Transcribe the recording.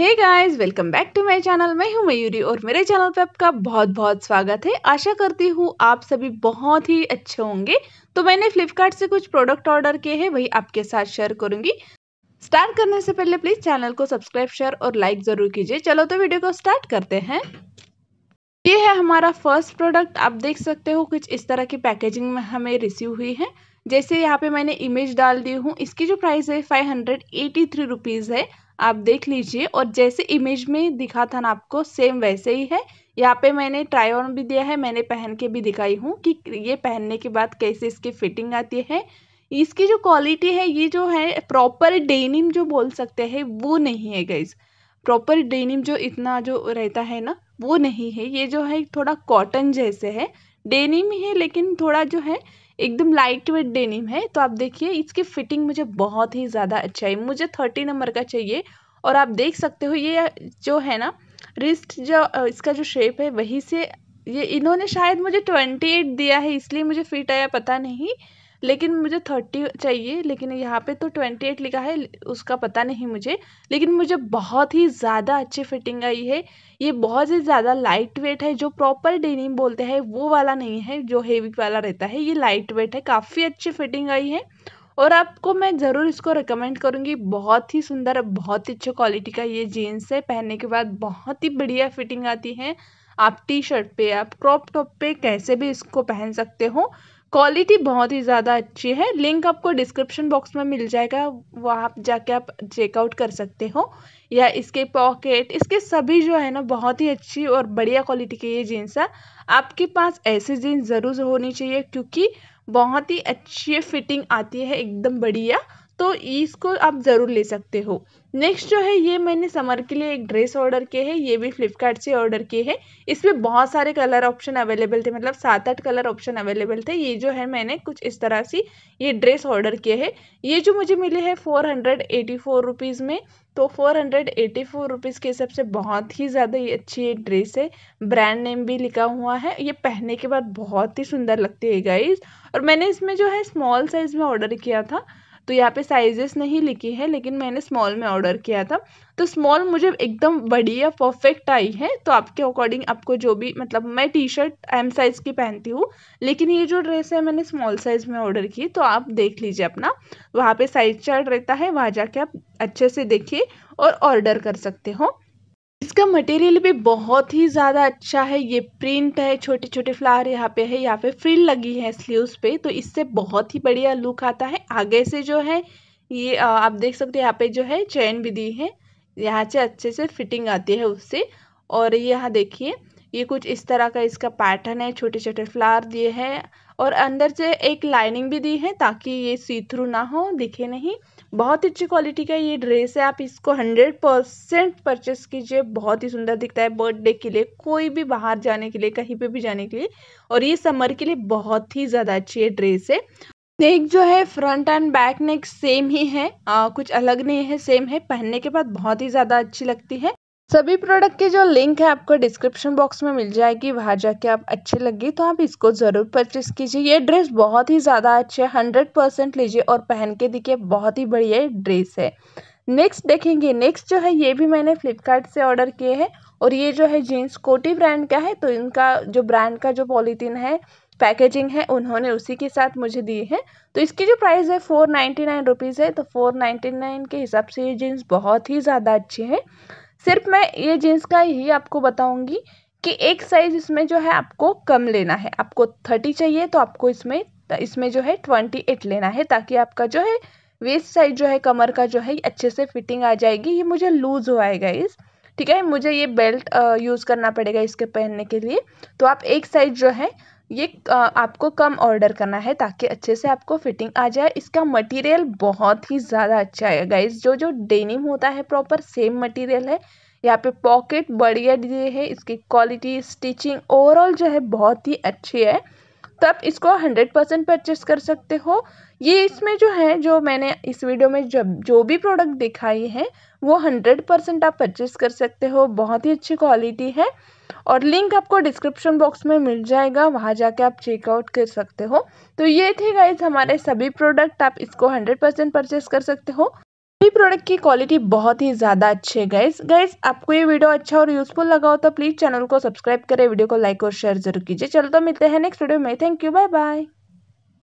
hey guys welcome back to my channel मैं हूं मयूरी और मेरे चैनल पे आपका बहुत बहुत स्वागत है आशा करती हूं आप सभी बहुत ही अच्छे होंगे तो मैंने फ्लिपकार्ट से कुछ प्रोडक्ट ऑर्डर किए हैं वही आपके साथ शेयर करूंगी स्टार्ट करने से पहले प्लीज़ चैनल को सब्सक्राइब शेयर और लाइक ज़रूर कीजिए चलो तो वीडियो को स्टार्ट करते हैं ये है हमारा फर्स्ट प्रोडक्ट आप देख सकते हो कुछ इस तरह की पैकेजिंग में हमें रिसीव हुई है जैसे यहाँ पे मैंने इमेज डाल दी हूँ इसकी जो प्राइस है five hundred eighty three rupees है आप देख लीजिए और जैसे इमेज में दिखा था ना आपको सेम वैसे ही है यहाँ पे मैंने ट्राई ऑन भी दिया है मैंने पहन के भी दिखाई हूँ कि ये पहनने के बाद कैसे इसकी फिटिंग आती है इसकी जो क्वालिटी है ये जो है प्रॉपर डेनिम जो बोल सकते हैं वो नहीं है गैस प्रॉपर डेनिम जो इतना जो रहता है ना वो नहीं है ये जो है थोड़ा कॉटन जैसे है डेनिम ही है लेकिन थोड़ा जो है एकदम लाइट वेट डेनिम है तो आप देखिए इसकी फिटिंग मुझे बहुत ही ज़्यादा अच्छा है मुझे थर्टी नंबर का चाहिए और आप देख सकते हो ये जो है ना रिस्ट जो इसका जो शेप है वही से ये इन्होंने शायद मुझे ट्वेंटी एट दिया है इसलिए मुझे फिट आया पता नहीं लेकिन मुझे थर्टी चाहिए लेकिन यहाँ पे तो ट्वेंटी एट लिखा है उसका पता नहीं मुझे लेकिन मुझे बहुत ही ज़्यादा अच्छी फिटिंग आई है ये बहुत ही ज़्यादा लाइट वेट है जो प्रॉपर डेनिम बोलते हैं वो वाला नहीं है जो हेवी वाला रहता है ये लाइट वेट है काफ़ी अच्छी फिटिंग आई है और आपको मैं ज़रूर इसको रिकमेंड करूँगी बहुत ही सुंदर बहुत ही अच्छे क्वालिटी का ये जीन्स है पहनने के बाद बहुत ही बढ़िया फिटिंग आती है आप टी शर्ट पे आप क्रॉप टॉप पे कैसे भी इसको पहन सकते हो क्वालिटी बहुत ही ज़्यादा अच्छी है लिंक आपको डिस्क्रिप्शन बॉक्स में मिल जाएगा वहाँ जाके आप चेकआउट कर सकते हो या इसके पॉकेट इसके सभी जो है ना बहुत ही अच्छी और बढ़िया क्वालिटी के ये जीन्स है आपके पास ऐसी जीन्स ज़रूर होनी चाहिए क्योंकि बहुत ही अच्छी फिटिंग आती है एकदम बढ़िया तो इसको आप ज़रूर ले सकते हो नेक्स्ट जो है ये मैंने समर के लिए एक ड्रेस ऑर्डर किए है ये भी फ्लिपकार्ट से ऑर्डर किए है इसमें बहुत सारे कलर ऑप्शन अवेलेबल थे मतलब सात आठ कलर ऑप्शन अवेलेबल थे ये जो है मैंने कुछ इस तरह से ये ड्रेस ऑर्डर किए है ये जो मुझे मिले है four hundred eighty four rupees में तो four hundred eighty four rupees के हिसाब से बहुत ही ज़्यादा ये अच्छी ये ड्रेस है ब्रांड नेम भी लिखा हुआ है ये पहनने के बाद बहुत ही सुंदर लगती है गाइज और मैंने इसमें जो है स्मॉल साइज़ में ऑर्डर किया था तो यहाँ पे साइजेस नहीं लिखी है लेकिन मैंने स्मॉल में ऑर्डर किया था तो स्मॉल मुझे एकदम बढ़िया परफेक्ट आई है तो आपके अकॉर्डिंग आपको जो भी मतलब मैं टी शर्ट एम साइज़ की पहनती हूँ लेकिन ये जो ड्रेस है मैंने स्मॉल साइज़ में ऑर्डर की तो आप देख लीजिए अपना वहाँ पे साइज चार्ट रहता है वहाँ जाके आप अच्छे से देखिए और ऑर्डर कर सकते हो इसका मटेरियल भी बहुत ही ज्यादा अच्छा है ये प्रिंट है छोटे छोटे फ्लावर यहाँ पे है यहाँ पे फ्रिल लगी है स्लीव्स पे तो इससे बहुत ही बढ़िया लुक आता है आगे से जो है ये आप देख सकते हैं यहाँ पे जो है चैन भी दी है यहाँ से अच्छे से फिटिंग आती है उससे और यहाँ देखिए ये कुछ इस तरह का इसका पैटर्न है छोटे छोटे फ्लावर दिए हैं और अंदर से एक लाइनिंग भी दी है ताकि ये सी थ्रू ना हो दिखे नहीं बहुत ही अच्छी क्वालिटी का ये ड्रेस है आप इसको हंड्रेड परसेंट परचेस कीजिए बहुत ही सुंदर दिखता है बर्थडे के लिए कोई भी बाहर जाने के लिए कहीं पे भी जाने के लिए और ये समर के लिए बहुत ही ज़्यादा अच्छी ये ड्रेस है नेक जो है front and back neck same ही है आ, कुछ अलग नहीं है सेम है पहनने के बाद बहुत ही ज़्यादा अच्छी लगती है सभी प्रोडक्ट की जो लिंक है आपको डिस्क्रिप्शन बॉक्स में मिल जाएगी वहाँ जाके आप अच्छी लगी तो आप इसको ज़रूर परचेस कीजिए ये ड्रेस बहुत ही ज़्यादा अच्छी है हंड्रेड परसेंट लीजिए और पहन के दिखे बहुत ही बढ़िया ड्रेस है नेक्स्ट देखेंगे नेक्स्ट जो है ये भी मैंने फ्लिपकार्ट से ऑर्डर किए हैं और ये जो है जीन्स कोटी ब्रांड का है तो इनका जो ब्रांड का जो पॉलीथीन है पैकेजिंग है उन्होंने उसी के साथ मुझे दी है तो इसकी जो प्राइस है फोर नाइन्टी नाइन रुपीज़ है तो फोर नाइन्टी नाइन के हिसाब से ये जीन्स बहुत ही ज़्यादा अच्छी है सिर्फ मैं ये जीन्स का ही आपको बताऊँगी कि एक साइज़ इसमें जो है आपको कम लेना है आपको थर्टी चाहिए तो आपको इसमें इसमें जो है ट्वेंटी एट लेना है ताकि आपका जो है वेस्ट साइज जो है कमर का जो है अच्छे से फिटिंग आ जाएगी ये मुझे लूज़ हो आएगा इस ठीक है मुझे ये बेल्ट यूज़ करना पड़ेगा इसके पहनने के लिए तो आप एक साइज जो है ये आपको कम ऑर्डर करना है ताकि अच्छे से आपको फिटिंग आ जाए इसका मटेरियल बहुत ही ज़्यादा अच्छा है गाइज जो जो डेनिम होता है प्रॉपर सेम मटेरियल है यहाँ पे पॉकेट बढ़िया दिए है इसकी क्वालिटी स्टिचिंग ओवरऑल जो है बहुत ही अच्छी है तब इसको हंड्रेड परसेंट परचेस कर सकते हो ये इसमें जो है जो मैंने इस वीडियो में जब जो भी प्रोडक्ट दिखाई है वो हंड्रेड परसेंट आप परचेस कर सकते हो बहुत ही अच्छी क्वालिटी है और लिंक आपको डिस्क्रिप्शन बॉक्स में मिल जाएगा वहाँ जाके आप चेकआउट कर सकते हो तो ये थे गाइज हमारे सभी प्रोडक्ट आप इसको हंड्रेड परसेंट परचेस कर सकते हो ये प्रोडक्ट की क्वालिटी बहुत ही ज़्यादा अच्छे है गाइस गाइस आपको ये वीडियो अच्छा और यूजफुल लगा हो तो प्लीज़ चैनल को सब्सक्राइब करें वीडियो को लाइक और शेयर जरूर कीजिए चलो तो मिलते हैं नेक्स्ट वीडियो में थैंक यू बाय बाय